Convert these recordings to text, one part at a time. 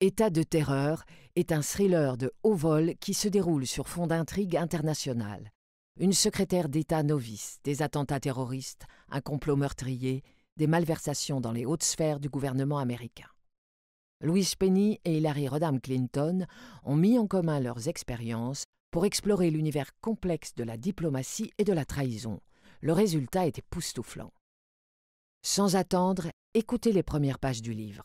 État de terreur est un thriller de haut vol qui se déroule sur fond d'intrigue internationale. Une secrétaire d'État novice, des attentats terroristes, un complot meurtrier, des malversations dans les hautes sphères du gouvernement américain. Louise Penny et Hillary Rodham Clinton ont mis en commun leurs expériences pour explorer l'univers complexe de la diplomatie et de la trahison. Le résultat est époustouflant. Sans attendre, écoutez les premières pages du livre.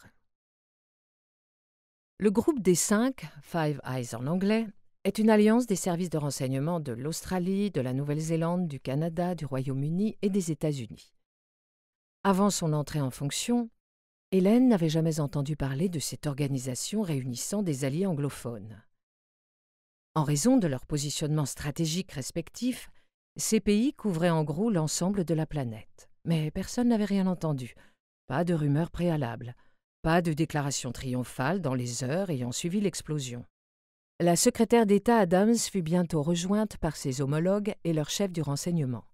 Le groupe des cinq, Five Eyes en anglais, est une alliance des services de renseignement de l'Australie, de la Nouvelle-Zélande, du Canada, du Royaume-Uni et des États-Unis. Avant son entrée en fonction, Hélène n'avait jamais entendu parler de cette organisation réunissant des alliés anglophones. En raison de leur positionnement stratégique respectif, ces pays couvraient en gros l'ensemble de la planète. Mais personne n'avait rien entendu, pas de rumeurs préalables, pas de déclaration triomphale dans les heures ayant suivi l'explosion. La secrétaire d'État Adams fut bientôt rejointe par ses homologues et leur chef du renseignement.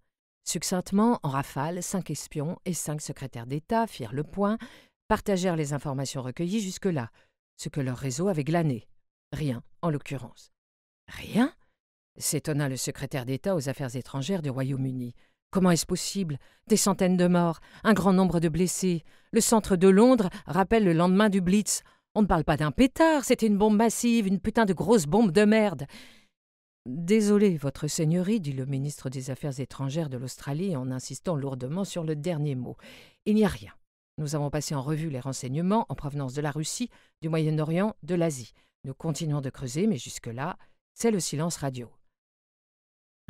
Succinctement, en rafale, cinq espions et cinq secrétaires d'État firent le point, partagèrent les informations recueillies jusque-là, ce que leur réseau avait glané. Rien, en l'occurrence. Rien s'étonna le secrétaire d'État aux Affaires étrangères du Royaume-Uni. Comment est-ce possible Des centaines de morts, un grand nombre de blessés. Le centre de Londres rappelle le lendemain du Blitz. On ne parle pas d'un pétard, c'était une bombe massive, une putain de grosse bombe de merde. Désolé, Votre Seigneurie, dit le ministre des Affaires étrangères de l'Australie en insistant lourdement sur le dernier mot. Il n'y a rien. Nous avons passé en revue les renseignements en provenance de la Russie, du Moyen-Orient, de l'Asie. Nous continuons de creuser, mais jusque-là, c'est le silence radio.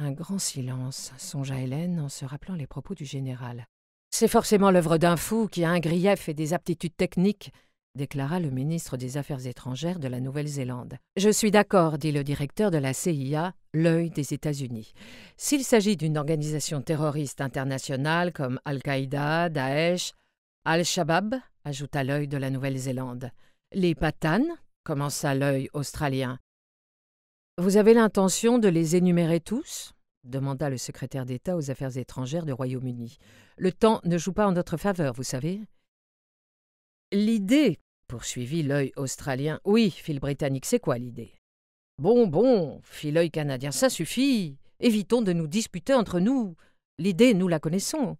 Un grand silence, songea Hélène en se rappelant les propos du général. C'est forcément l'œuvre d'un fou qui a un grief et des aptitudes techniques, déclara le ministre des Affaires étrangères de la Nouvelle-Zélande. Je suis d'accord, dit le directeur de la CIA, l'œil des États-Unis. S'il s'agit d'une organisation terroriste internationale comme Al-Qaïda, Daesh, Al-Shabaab, ajouta l'œil de la Nouvelle-Zélande. Les patanes, commença l'œil australien. Vous avez l'intention de les énumérer tous demanda le secrétaire d'État aux Affaires étrangères du Royaume-Uni. Le temps ne joue pas en notre faveur, vous savez. L'idée, poursuivit l'œil australien. Oui, fit le britannique, c'est quoi l'idée Bon, bon, fit l'œil canadien, ça suffit. Évitons de nous disputer entre nous. L'idée, nous la connaissons.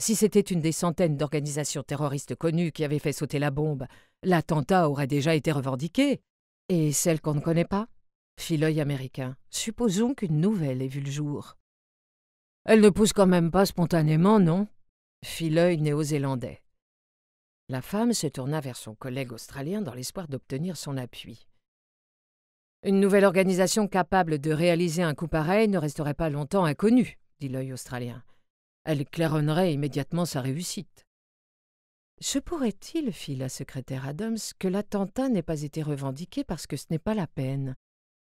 Si c'était une des centaines d'organisations terroristes connues qui avait fait sauter la bombe, l'attentat aurait déjà été revendiqué. Et celle qu'on ne connaît pas fit l'œil américain. Supposons qu'une nouvelle ait vu le jour. Elle ne pousse quand même pas spontanément, non fit l'œil néo-zélandais. La femme se tourna vers son collègue australien dans l'espoir d'obtenir son appui. Une nouvelle organisation capable de réaliser un coup pareil ne resterait pas longtemps inconnue, dit l'œil australien. Elle claironnerait immédiatement sa réussite. Se pourrait-il, fit la secrétaire Adams, que l'attentat n'ait pas été revendiqué parce que ce n'est pas la peine,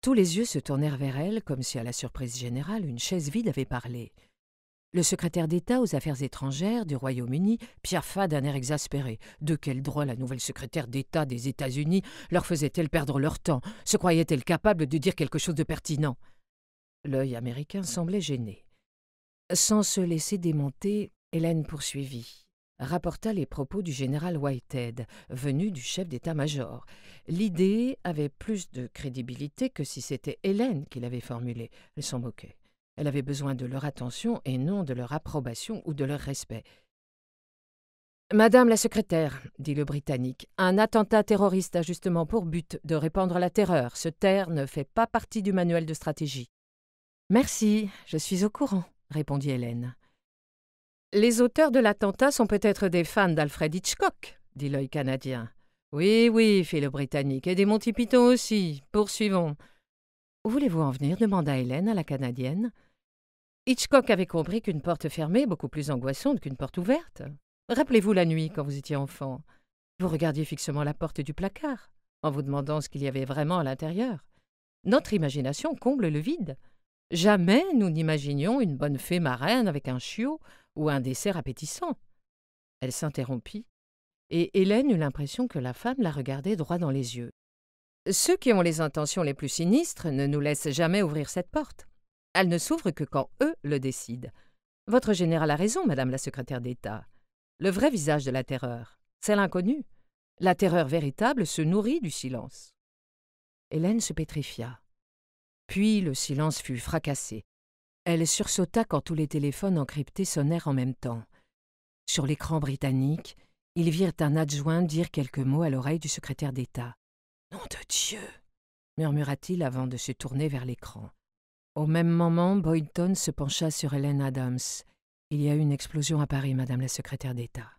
tous les yeux se tournèrent vers elle, comme si, à la surprise générale, une chaise vide avait parlé. Le secrétaire d'État aux Affaires étrangères du Royaume-Uni piaffa d'un air exaspéré. De quel droit la nouvelle secrétaire d'État des États-Unis leur faisait-elle perdre leur temps Se croyait-elle capable de dire quelque chose de pertinent L'œil américain semblait gêné. Sans se laisser démonter, Hélène poursuivit rapporta les propos du général Whitehead, venu du chef d'état-major. L'idée avait plus de crédibilité que si c'était Hélène qui l'avait formulée. Elle s'en moquait. Elle avait besoin de leur attention et non de leur approbation ou de leur respect. Madame la secrétaire, dit le Britannique, un attentat terroriste a justement pour but de répandre la terreur. Ce taire ne fait pas partie du manuel de stratégie. Merci, je suis au courant, répondit Hélène. Les auteurs de l'attentat sont peut-être des fans d'Alfred Hitchcock, dit l'œil canadien. Oui, oui, fit le Britannique, et des Monty Python aussi. Poursuivons. Où voulez-vous en venir demanda Hélène à la Canadienne. Hitchcock avait compris qu'une porte fermée est beaucoup plus angoissante qu'une porte ouverte. Rappelez-vous la nuit, quand vous étiez enfant. Vous regardiez fixement la porte du placard, en vous demandant ce qu'il y avait vraiment à l'intérieur. Notre imagination comble le vide. Jamais nous n'imaginions une bonne fée marraine avec un chiot ou un dessert appétissant. Elle s'interrompit, et Hélène eut l'impression que la femme la regardait droit dans les yeux. Ceux qui ont les intentions les plus sinistres ne nous laissent jamais ouvrir cette porte. Elle ne s'ouvre que quand eux le décident. Votre général a raison, Madame la secrétaire d'État. Le vrai visage de la terreur, c'est l'inconnu. La terreur véritable se nourrit du silence. Hélène se pétrifia. Puis le silence fut fracassé, elle sursauta quand tous les téléphones encryptés sonnèrent en même temps. Sur l'écran britannique, ils virent un adjoint dire quelques mots à l'oreille du secrétaire d'État. Nom de Dieu murmura-t-il avant de se tourner vers l'écran. Au même moment, Boynton se pencha sur Hélène Adams. Il y a eu une explosion à Paris, Madame la secrétaire d'État.